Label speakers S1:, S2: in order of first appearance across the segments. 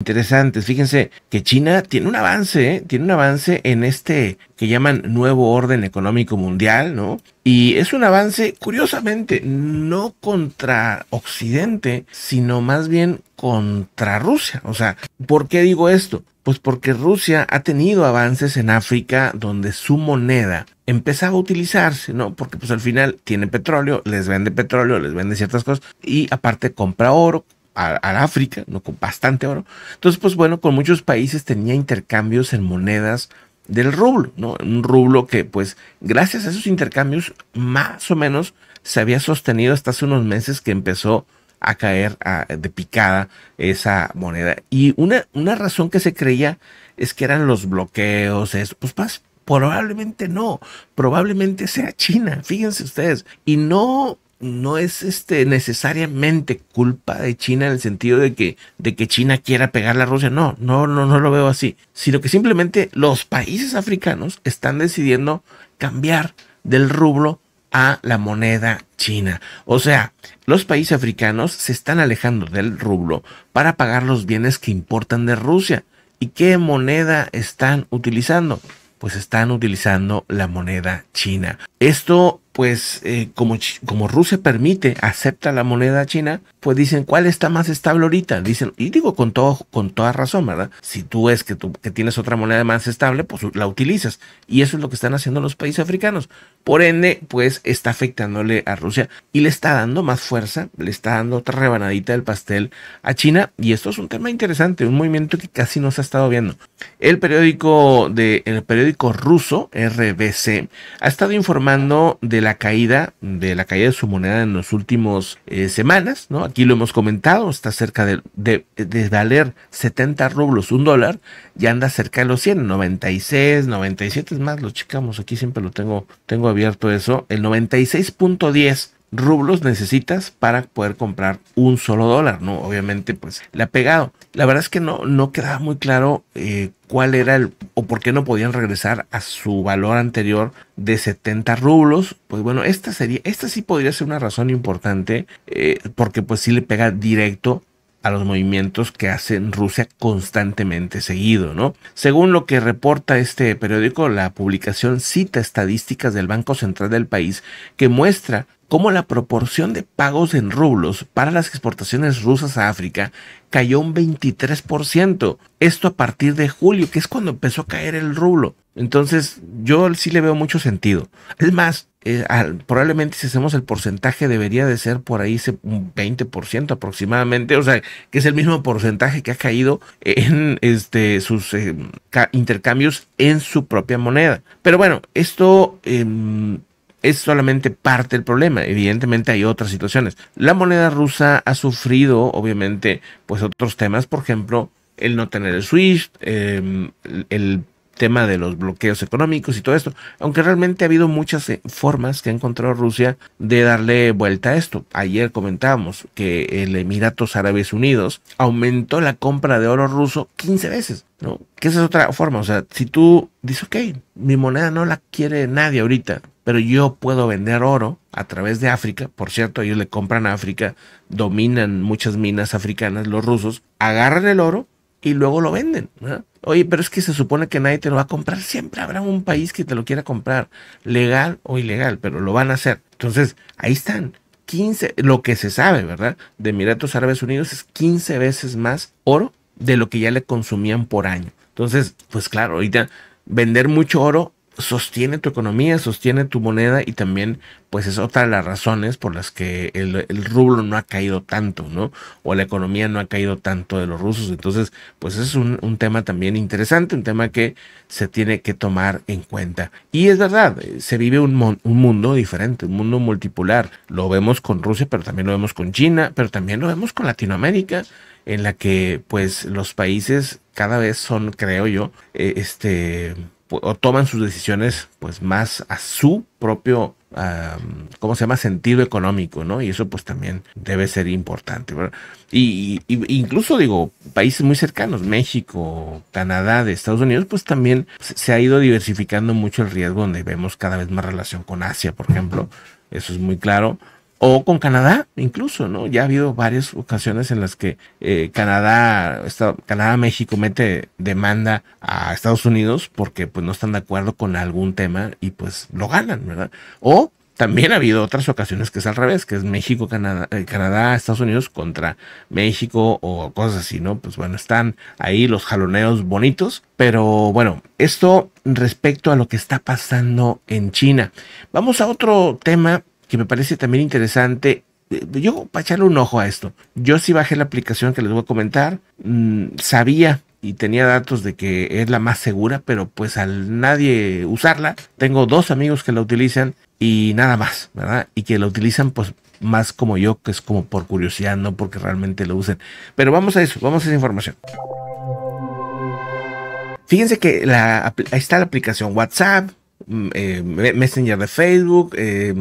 S1: interesantes. Fíjense que China tiene un avance, ¿eh? tiene un avance en este que llaman nuevo orden económico mundial, ¿no? Y es un avance, curiosamente, no contra Occidente, sino más bien contra Rusia. O sea, ¿por qué digo esto? Pues porque Rusia ha tenido avances en África donde su moneda empezaba a utilizarse, ¿no? Porque pues al final tiene petróleo, les vende petróleo, les vende ciertas cosas y aparte compra oro, al África, ¿no? con bastante oro. Entonces, pues bueno, con muchos países tenía intercambios en monedas del rublo, ¿no? Un rublo que, pues, gracias a esos intercambios, más o menos se había sostenido hasta hace unos meses que empezó a caer de picada esa moneda. Y una, una razón que se creía es que eran los bloqueos, eso. Pues, pues probablemente no, probablemente sea China, fíjense ustedes. Y no no es este, necesariamente culpa de China en el sentido de que, de que China quiera pegar a Rusia. No, no, no, no lo veo así. Sino que simplemente los países africanos están decidiendo cambiar del rublo a la moneda china. O sea, los países africanos se están alejando del rublo para pagar los bienes que importan de Rusia. ¿Y qué moneda están utilizando? Pues están utilizando la moneda china. Esto pues eh, como, como Rusia permite, acepta la moneda china, pues dicen, ¿cuál está más estable ahorita? Dicen, y digo con, todo, con toda razón, ¿verdad? Si tú ves que, tú, que tienes otra moneda más estable, pues la utilizas. Y eso es lo que están haciendo los países africanos. Por ende, pues está afectándole a Rusia y le está dando más fuerza, le está dando otra rebanadita del pastel a China. Y esto es un tema interesante, un movimiento que casi no se ha estado viendo. El periódico, de, el periódico ruso, RBC, ha estado informando de la la caída de la caída de su moneda en los últimos eh, semanas, ¿no? Aquí lo hemos comentado, está cerca de, de, de, valer 70 rublos, un dólar, ya anda cerca de los 100, 96, 97 es más, lo checamos, aquí siempre lo tengo, tengo abierto eso, el 96.10 rublos necesitas para poder comprar un solo dólar, ¿no? Obviamente, pues le ha pegado. La verdad es que no, no quedaba muy claro eh, cuál era el o por qué no podían regresar a su valor anterior de 70 rublos. Pues bueno, esta sería, esta sí podría ser una razón importante eh, porque pues sí le pega directo a los movimientos que hace Rusia constantemente seguido, ¿no? Según lo que reporta este periódico, la publicación cita estadísticas del Banco Central del país que muestra cómo la proporción de pagos en rublos para las exportaciones rusas a África cayó un 23%. Esto a partir de julio, que es cuando empezó a caer el rublo. Entonces, yo sí le veo mucho sentido. Es más, eh, probablemente si hacemos el porcentaje debería de ser por ahí un 20% aproximadamente, o sea, que es el mismo porcentaje que ha caído en este, sus eh, intercambios en su propia moneda. Pero bueno, esto... Em, es solamente parte del problema. Evidentemente hay otras situaciones. La moneda rusa ha sufrido, obviamente, pues otros temas, por ejemplo, el no tener el SWIFT, em, el tema de los bloqueos económicos y todo esto, aunque realmente ha habido muchas eh, formas que ha encontrado Rusia de darle vuelta a esto. Ayer comentábamos que el Emiratos Árabes Unidos aumentó la compra de oro ruso 15 veces. ¿no? Que esa es otra forma. O sea, si tú dices, ok, mi moneda no la quiere nadie ahorita, pero yo puedo vender oro a través de África. Por cierto, ellos le compran a África, dominan muchas minas africanas los rusos, agarran el oro y luego lo venden. Oye, pero es que se supone que nadie te lo va a comprar. Siempre habrá un país que te lo quiera comprar, legal o ilegal, pero lo van a hacer. Entonces, ahí están. 15, lo que se sabe, ¿verdad? De Emiratos Árabes Unidos es 15 veces más oro de lo que ya le consumían por año. Entonces, pues claro, ahorita vender mucho oro sostiene tu economía, sostiene tu moneda y también pues es otra de las razones por las que el, rublo no ha caído tanto, ¿no? O la economía no ha caído tanto de los rusos. Entonces pues es un, tema también interesante, un tema que se tiene que tomar en cuenta. Y es verdad, eh, se vive un, un mundo diferente, un mundo multipolar. Lo vemos con Rusia, pero también lo vemos con China, pero también lo vemos con Latinoamérica en la que pues los países cada vez son, creo yo, eh, este, o toman sus decisiones pues más a su propio cómo se llama sentido económico no y eso pues también debe ser importante y, y, incluso digo países muy cercanos México Canadá Estados Unidos pues también se ha ido diversificando mucho el riesgo donde vemos cada vez más relación con Asia por ejemplo eso es muy claro o con Canadá, incluso, ¿no? Ya ha habido varias ocasiones en las que eh, Canadá, Canadá, México mete demanda a Estados Unidos porque pues no están de acuerdo con algún tema y pues lo ganan, ¿verdad? O también ha habido otras ocasiones que es al revés, que es México, Canadá, eh, Canadá, Estados Unidos contra México o cosas así, ¿no? Pues bueno, están ahí los jaloneos bonitos, pero bueno, esto respecto a lo que está pasando en China. Vamos a otro tema que me parece también interesante. Eh, yo, para echarle un ojo a esto, yo sí bajé la aplicación que les voy a comentar. Mm, sabía y tenía datos de que es la más segura, pero pues al nadie usarla, tengo dos amigos que la utilizan y nada más, ¿verdad? Y que la utilizan pues más como yo, que es como por curiosidad, no porque realmente lo usen. Pero vamos a eso, vamos a esa información. Fíjense que ahí está la aplicación WhatsApp, mm, eh, Messenger de Facebook, eh,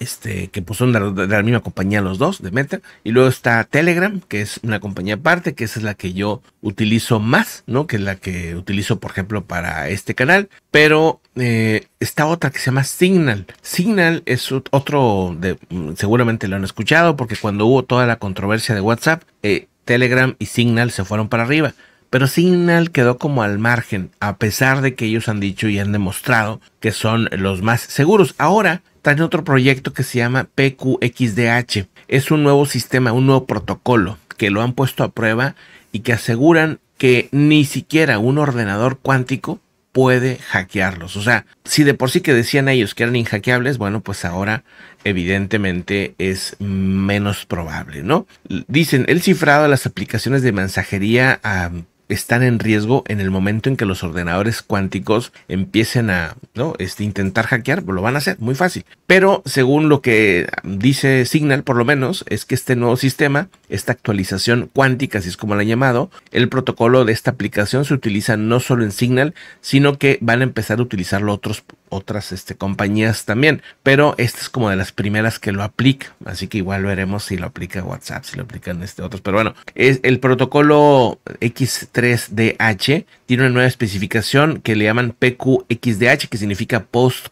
S1: este, que pues, son de la, misma compañía los dos, de Meta. Y luego está Telegram, que es una compañía aparte, que es la que yo utilizo más, ¿no? Que es la que utilizo, por ejemplo, para este canal. Pero eh, está otra que se llama Signal. Signal es otro, de, mm, seguramente lo han escuchado, porque cuando hubo toda la controversia de WhatsApp, eh, Telegram y Signal se fueron para arriba. Pero Signal quedó como al margen, a pesar de que ellos han dicho y han demostrado que son los más seguros. Ahora, está en otro proyecto que se llama PQXDH. Es un nuevo sistema, un nuevo protocolo que lo han puesto a prueba y que aseguran que ni siquiera un ordenador cuántico puede hackearlos. O sea, si de por sí que decían ellos que eran inhackeables, bueno, pues ahora evidentemente es menos probable, ¿no? Dicen, el cifrado de las aplicaciones de mensajería a están en riesgo en el momento en que los ordenadores cuánticos empiecen a ¿no? este, intentar hackear, pues, lo van a hacer muy fácil. Pero según lo que dice Signal, por lo menos, es que este nuevo sistema, esta actualización cuántica, si es como la han llamado, el protocolo de esta aplicación se utiliza no solo en Signal, sino que van a empezar a utilizarlo otros otras este, compañías también. Pero esta es como de las primeras que lo aplica. Así que igual veremos si lo aplica WhatsApp, si lo aplican este, otros. Pero bueno, es el protocolo X3 3 dh tiene una nueva especificación que le llaman PQXDH, que significa Post,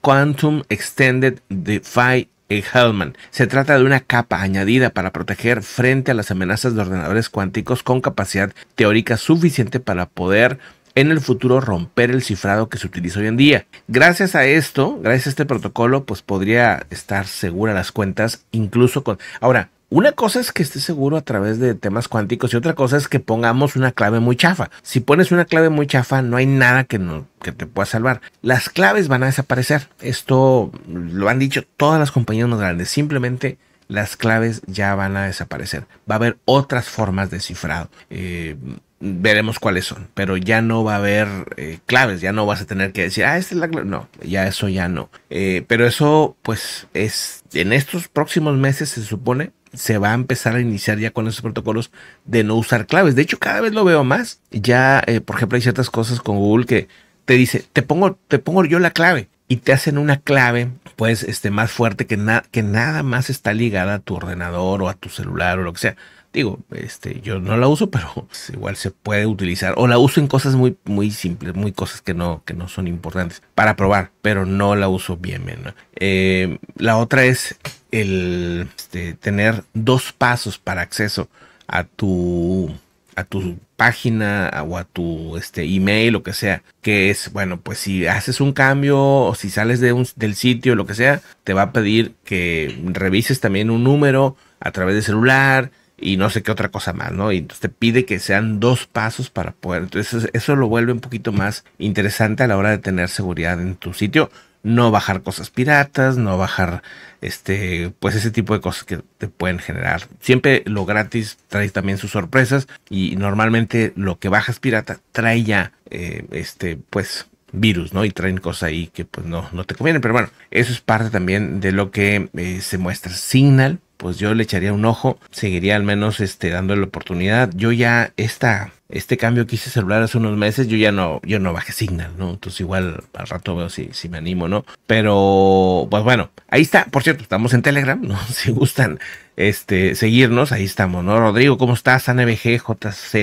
S1: Quantum Extended Defy Hellman. Se trata de una capa añadida para proteger frente a las amenazas de ordenadores cuánticos con capacidad teórica suficiente para poder en el futuro romper el cifrado que se utiliza hoy en día. Gracias a esto, gracias a este protocolo, pues podría estar segura las cuentas, incluso con... Ahora, una cosa es que esté seguro a través de temas cuánticos y otra cosa es que pongamos una clave muy chafa. Si pones una clave muy chafa, no hay nada que, que te pueda salvar. Las claves van a desaparecer. Esto lo han dicho todas las compañías más grandes. Simplemente las claves ya van a desaparecer. Va a haber otras formas de cifrado. Eh, veremos cuáles son, pero ya no va a haber eh, claves, ya no vas a tener que decir, ah, esta es la clave, no, ya eso ya no. Eh, pero eso, pues, es en estos próximos meses se supone se va a empezar a iniciar ya con esos protocolos de no usar claves. De hecho, cada vez lo veo más. Ya, eh, por ejemplo, hay ciertas cosas con Google que te dice, te pongo, te pongo yo la clave y te hacen una clave, pues, este, más fuerte que, nada, que nada más está ligada a tu ordenador o a tu celular o lo que sea. Digo, este, yo no la uso, pero pues, igual se puede utilizar. O la uso en cosas muy, muy simples, muy cosas que no, que no son importantes para probar, pero no la uso bien. menos eh, la otra es el este, tener dos pasos para acceso a tu a tu página o a tu este, email, lo que sea, que es, bueno, pues si haces un cambio o si sales de un, del sitio, lo que sea, te va a pedir que revises también un número a través de celular, y no sé qué otra cosa más, ¿no? Y entonces te pide que sean dos pasos para poder. Entonces eso lo vuelve un poquito más interesante a la hora de tener seguridad en tu sitio. No bajar cosas piratas, no bajar este, pues ese tipo de cosas que te pueden generar. Siempre lo gratis trae también sus sorpresas y normalmente lo que bajas pirata trae ya, eh, este, pues virus, ¿no? Y traen cosas ahí que pues no, no te convienen. Pero bueno, eso es parte también de lo que eh, se muestra. Signal pues yo le echaría un ojo, seguiría al menos este, dándole la oportunidad. Yo ya esta este cambio quise hice celular hace unos meses, yo ya no, yo no bajé Signal, ¿no? Entonces igual al rato veo si, me animo, ¿no? Pero, pues bueno, ahí está, por cierto, estamos en Telegram, ¿no? Si gustan este, seguirnos, ahí estamos, ¿no? Rodrigo, ¿cómo estás? ANBG, JZ,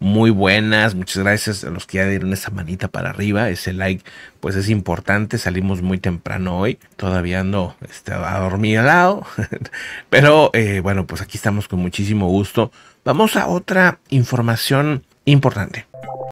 S1: muy buenas, muchas gracias a los que ya dieron esa manita para arriba, ese like, pues es importante, salimos muy temprano hoy, todavía no, estaba dormido al lado, pero eh, bueno, pues aquí estamos con muchísimo gusto Vamos a otra información importante.